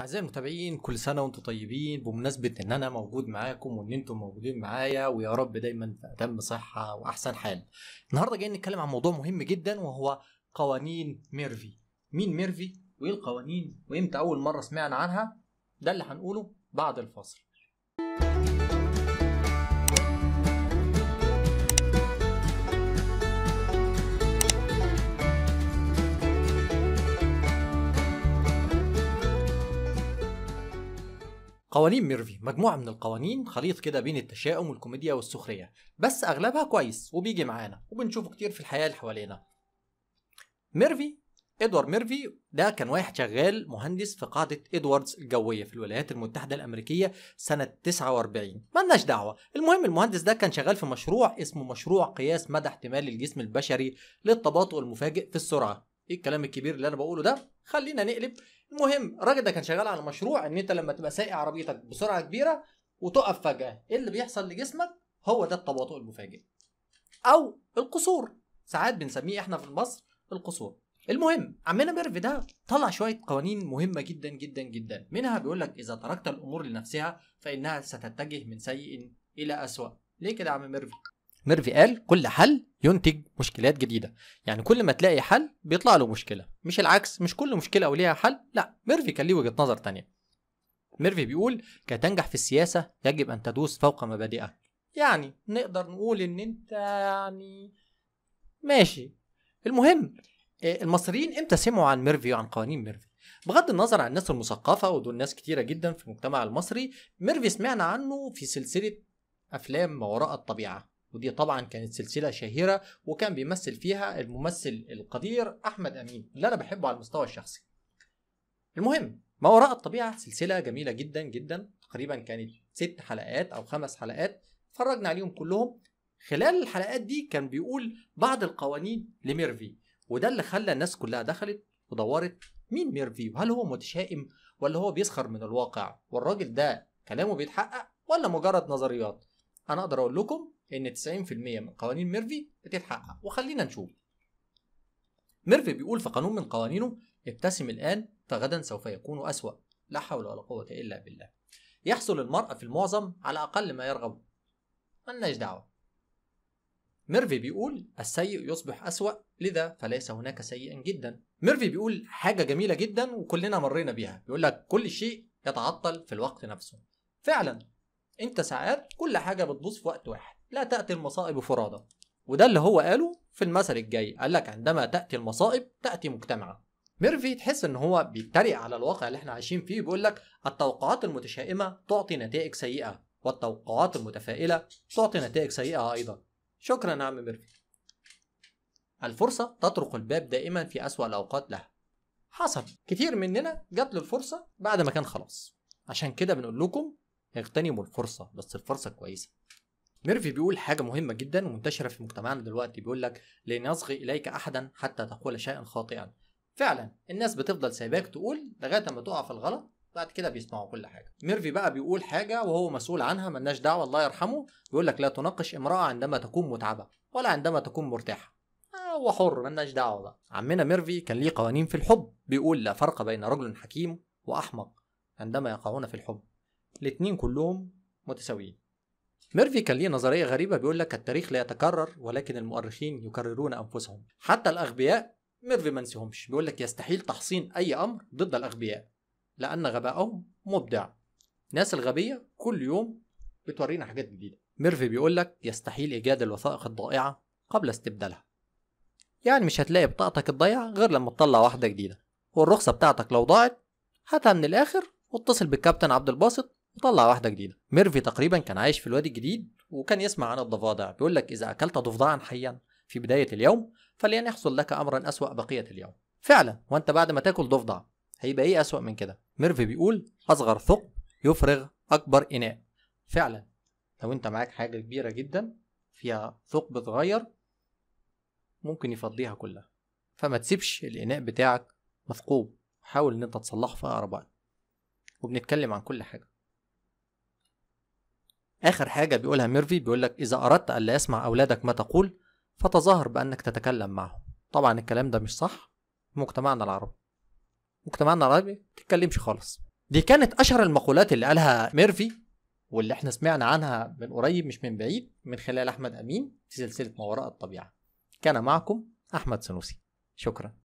أعزائي المتابعين كل سنة وأنتم طيبين بمناسبة إن أنا موجود معاكم وإن أنتم موجودين معايا ويا رب دايما في أتم صحة وأحسن حال. النهاردة جايين نتكلم عن موضوع مهم جدا وهو قوانين ميرفي. مين ميرفي؟ وإيه القوانين؟ وإمتى أول مرة سمعنا عنها؟ ده اللي هنقوله بعد الفاصل. قوانين ميرفي مجموعة من القوانين خليط كده بين التشاؤم والكوميديا والسخرية بس أغلبها كويس وبيجي معانا وبنشوفه كتير في الحياة اللي حوالينا ميرفي إدوارد ميرفي ده كان واحد شغال مهندس في قاعدة إدواردز الجوية في الولايات المتحدة الأمريكية سنة 49 ملناش دعوة المهم المهندس ده كان شغال في مشروع اسمه مشروع قياس مدى احتمال الجسم البشري للتباطؤ المفاجئ في السرعة ايه الكلام الكبير اللي انا بقوله ده خلينا نقلب المهم الراجل ده كان شغال على مشروع ان انت لما تبقى سايق عربيتك بسرعه كبيره وتقف فجاه ايه اللي بيحصل لجسمك هو ده التباطؤ المفاجئ او القصور ساعات بنسميه احنا في مصر القصور المهم عمنا ميرف ده طلع شويه قوانين مهمه جدا جدا جدا منها بيقول لك اذا تركت الامور لنفسها فانها ستتجه من سيء الى اسوا ليه كده يا عم ميرفي ميرفي قال كل حل ينتج مشكلات جديدة يعني كل ما تلاقي حل بيطلع له مشكلة مش العكس مش كل مشكلة وليها حل لا ميرفي كان ليه وجهة نظر تانية ميرفي بيقول كي تنجح في السياسة يجب أن تدوس فوق مبادئك يعني نقدر نقول إن أنت يعني ماشي المهم آه، المصريين امتى سمعوا عن ميرفي وعن قوانين ميرفي بغض النظر عن الناس المثقفه ودول ناس كتيره جدا في المجتمع المصري ميرفي سمعنا عنه في سلسله افلام ما وراء الطبيعه ودي طبعا كانت سلسله شهيره وكان بيمثل فيها الممثل القدير احمد امين اللي انا بحبه على المستوى الشخصي المهم ما وراء الطبيعه سلسله جميله جدا جدا تقريبا كانت ست حلقات او خمس حلقات اتفرجنا عليهم كلهم خلال الحلقات دي كان بيقول بعض القوانين لميرفي وده اللي خلى الناس كلها دخلت ودورت مين ميرفي وهل هو متشائم ولا هو بيسخر من الواقع والراجل ده كلامه بيتحقق ولا مجرد نظريات انا اقدر اقول لكم ان 90% من قوانين ميرفي بتتحقق وخلينا نشوف ميرفي بيقول في قانون من قوانينه ابتسم الآن فغدا سوف يكون أسوأ لا حول ولا قوة إلا بالله يحصل المرء في المعظم على أقل ما يرغب ملناش دعوة ميرفي بيقول السيء يصبح أسوأ لذا فليس هناك سيء جدا ميرفي بيقول حاجة جميلة جدا وكلنا مرينا بيها بيقول لك كل شيء يتعطل في الوقت نفسه فعلا انت ساعات كل حاجة بتبوظ في وقت واحد لا تأتي المصائب فرادى وده اللي هو قاله في المثل الجاي قال لك عندما تأتي المصائب تأتي مجتمعة ميرفي تحس ان هو بيتريق على الواقع اللي احنا عايشين فيه بيقول لك التوقعات المتشائمه تعطي نتائج سيئه والتوقعات المتفائله تعطي نتائج سيئه ايضا شكرا يا عم ميرفي الفرصه تطرق الباب دائما في اسوا الاوقات لها حصل كتير مننا جات له الفرصه بعد ما كان خلاص عشان كده بنقول لكم اغتنموا الفرصه بس الفرصه كويسه ميرفي بيقول حاجة مهمة جدا ومنتشرة في مجتمعنا دلوقتي بيقول لك لن يصغي إليك أحدا حتى تقول شيئا خاطئا فعلا الناس بتفضل سايباك تقول لغاية ما تقع في الغلط بعد كده بيسمعوا كل حاجة ميرفي بقى بيقول حاجة وهو مسؤول عنها ملناش دعوة الله يرحمه بيقول لك لا تناقش امرأة عندما تكون متعبة ولا عندما تكون مرتاحة آه، هو حر ملناش دعوة بقى عمنا ميرفي كان ليه قوانين في الحب بيقول لا فرق بين رجل حكيم وأحمق عندما يقعون في الحب الاتنين كلهم متساويين ميرفي كان ليه نظريه غريبه بيقول لك التاريخ لا يتكرر ولكن المؤرخين يكررون انفسهم حتى الاغبياء ميرفي منسيهمش بيقول لك يستحيل تحصين اي امر ضد الاغبياء لان غبائهم مبدع الناس الغبيه كل يوم بتورينا حاجات جديده ميرفي بيقول لك يستحيل ايجاد الوثائق الضائعه قبل استبدالها يعني مش هتلاقي بطاقتك الضيعه غير لما تطلع واحده جديده والرخصه بتاعتك لو ضاعت هاتها من الاخر واتصل بالكابتن عبد الباسط وطلع واحده جديده ميرفي تقريبا كان عايش في الوادي الجديد وكان يسمع عن الضفادع بيقول لك اذا اكلت ضفدعا حيا في بدايه اليوم فلين يحصل لك امرا اسوا بقيه اليوم فعلا وانت بعد ما تاكل ضفدع هيبقى ايه اسوا من كده ميرفي بيقول اصغر ثقب يفرغ اكبر اناء فعلا لو انت معاك حاجه كبيره جدا فيها ثقب صغير ممكن يفضيها كلها فما تسيبش الاناء بتاعك مثقوب حاول ان انت تصلحه في اقرب وقت وبنتكلم عن كل حاجه آخر حاجة بيقولها ميرفي بيقولك إذا أردت ألا يسمع أولادك ما تقول فتظاهر بأنك تتكلم معهم طبعا الكلام ده مش صح في مجتمعنا العربي مجتمعنا العربي ما تتكلمش خالص دي كانت أشهر المقولات اللي قالها ميرفي واللي احنا سمعنا عنها من قريب مش من بعيد من خلال أحمد أمين في سلسلة ما وراء الطبيعة كان معكم أحمد سنوسي شكرا